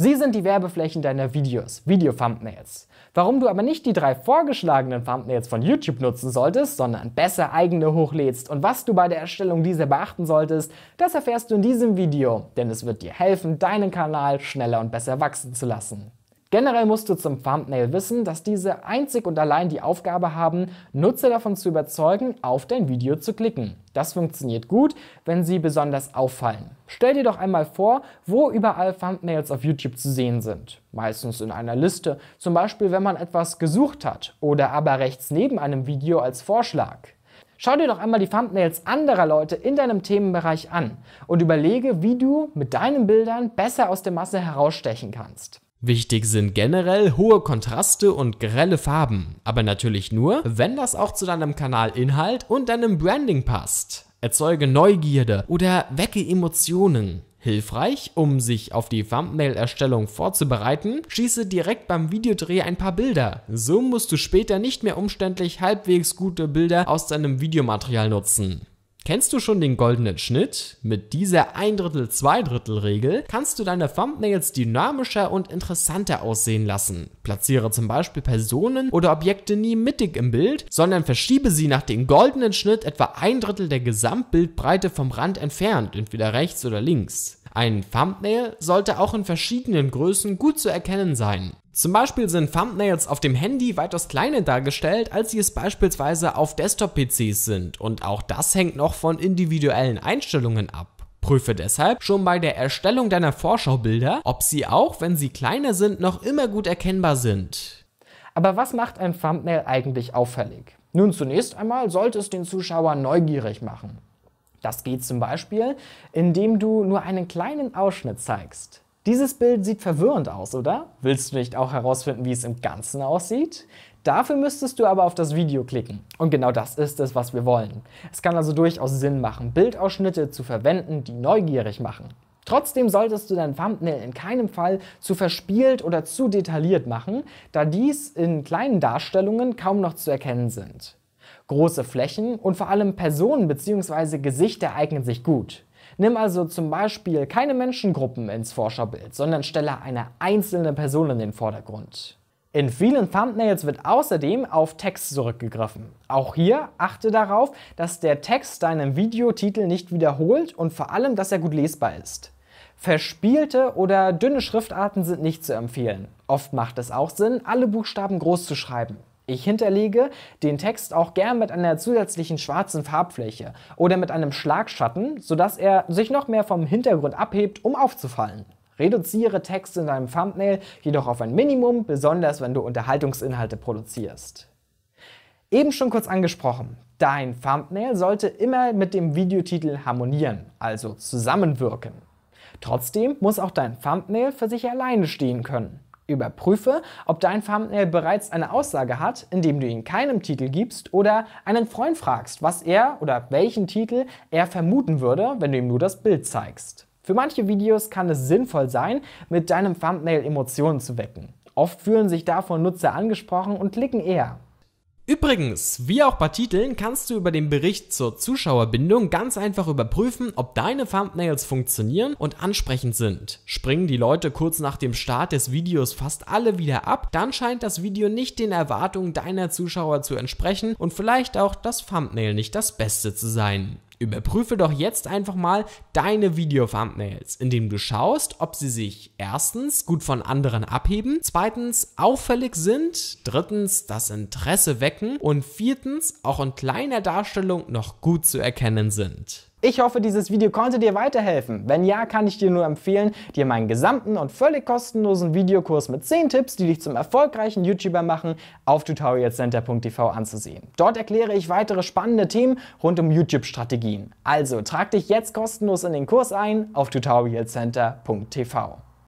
Sie sind die Werbeflächen deiner Videos, Video-Thumbnails. Warum du aber nicht die drei vorgeschlagenen Thumbnails von YouTube nutzen solltest, sondern besser eigene hochlädst und was du bei der Erstellung dieser beachten solltest, das erfährst du in diesem Video, denn es wird dir helfen, deinen Kanal schneller und besser wachsen zu lassen. Generell musst du zum Thumbnail wissen, dass diese einzig und allein die Aufgabe haben, Nutzer davon zu überzeugen, auf dein Video zu klicken. Das funktioniert gut, wenn sie besonders auffallen. Stell dir doch einmal vor, wo überall Thumbnails auf YouTube zu sehen sind. Meistens in einer Liste, zum Beispiel wenn man etwas gesucht hat oder aber rechts neben einem Video als Vorschlag. Schau dir doch einmal die Thumbnails anderer Leute in deinem Themenbereich an und überlege, wie du mit deinen Bildern besser aus der Masse herausstechen kannst. Wichtig sind generell hohe Kontraste und grelle Farben, aber natürlich nur, wenn das auch zu deinem Kanalinhalt und deinem Branding passt. Erzeuge Neugierde oder wecke Emotionen. Hilfreich, um sich auf die Thumbnail-Erstellung vorzubereiten, schieße direkt beim Videodreh ein paar Bilder. So musst du später nicht mehr umständlich halbwegs gute Bilder aus deinem Videomaterial nutzen. Kennst du schon den goldenen Schnitt? Mit dieser ein Drittel, zwei Drittel Regel kannst du deine Thumbnails dynamischer und interessanter aussehen lassen. Platziere zum Beispiel Personen oder Objekte nie mittig im Bild, sondern verschiebe sie nach dem goldenen Schnitt etwa ein Drittel der Gesamtbildbreite vom Rand entfernt, entweder rechts oder links. Ein Thumbnail sollte auch in verschiedenen Größen gut zu erkennen sein. Zum Beispiel sind Thumbnails auf dem Handy weitaus kleiner dargestellt, als sie es beispielsweise auf Desktop-PCs sind und auch das hängt noch von individuellen Einstellungen ab. Prüfe deshalb schon bei der Erstellung deiner Vorschaubilder, ob sie auch, wenn sie kleiner sind, noch immer gut erkennbar sind. Aber was macht ein Thumbnail eigentlich auffällig? Nun, zunächst einmal sollte es den Zuschauer neugierig machen. Das geht zum Beispiel, indem du nur einen kleinen Ausschnitt zeigst. Dieses Bild sieht verwirrend aus, oder? Willst du nicht auch herausfinden, wie es im Ganzen aussieht? Dafür müsstest du aber auf das Video klicken. Und genau das ist es, was wir wollen. Es kann also durchaus Sinn machen, Bildausschnitte zu verwenden, die neugierig machen. Trotzdem solltest du dein Thumbnail in keinem Fall zu verspielt oder zu detailliert machen, da dies in kleinen Darstellungen kaum noch zu erkennen sind. Große Flächen und vor allem Personen bzw. Gesichter eignen sich gut. Nimm also zum Beispiel keine Menschengruppen ins Forscherbild, sondern stelle eine einzelne Person in den Vordergrund. In vielen Thumbnails wird außerdem auf Text zurückgegriffen. Auch hier achte darauf, dass der Text deinen Videotitel nicht wiederholt und vor allem, dass er gut lesbar ist. Verspielte oder dünne Schriftarten sind nicht zu empfehlen. Oft macht es auch Sinn, alle Buchstaben groß zu schreiben. Ich hinterlege den Text auch gern mit einer zusätzlichen schwarzen Farbfläche oder mit einem Schlagschatten, sodass er sich noch mehr vom Hintergrund abhebt, um aufzufallen. Reduziere Text in deinem Thumbnail jedoch auf ein Minimum, besonders wenn du Unterhaltungsinhalte produzierst. Eben schon kurz angesprochen, dein Thumbnail sollte immer mit dem Videotitel harmonieren, also zusammenwirken. Trotzdem muss auch dein Thumbnail für sich alleine stehen können. Überprüfe, ob dein Thumbnail bereits eine Aussage hat, indem du ihn keinem Titel gibst oder einen Freund fragst, was er oder welchen Titel er vermuten würde, wenn du ihm nur das Bild zeigst. Für manche Videos kann es sinnvoll sein, mit deinem Thumbnail Emotionen zu wecken. Oft fühlen sich davon Nutzer angesprochen und klicken eher. Übrigens, wie auch bei Titeln, kannst du über den Bericht zur Zuschauerbindung ganz einfach überprüfen, ob deine Thumbnails funktionieren und ansprechend sind. Springen die Leute kurz nach dem Start des Videos fast alle wieder ab, dann scheint das Video nicht den Erwartungen deiner Zuschauer zu entsprechen und vielleicht auch das Thumbnail nicht das Beste zu sein. Überprüfe doch jetzt einfach mal deine Video-Thumbnails, indem du schaust, ob sie sich erstens gut von anderen abheben, zweitens auffällig sind, drittens das Interesse wecken und viertens auch in kleiner Darstellung noch gut zu erkennen sind. Ich hoffe, dieses Video konnte dir weiterhelfen. Wenn ja, kann ich dir nur empfehlen, dir meinen gesamten und völlig kostenlosen Videokurs mit 10 Tipps, die dich zum erfolgreichen YouTuber machen, auf tutorialcenter.tv anzusehen. Dort erkläre ich weitere spannende Themen rund um YouTube-Strategien. Also trag dich jetzt kostenlos in den Kurs ein auf tutorialcenter.tv.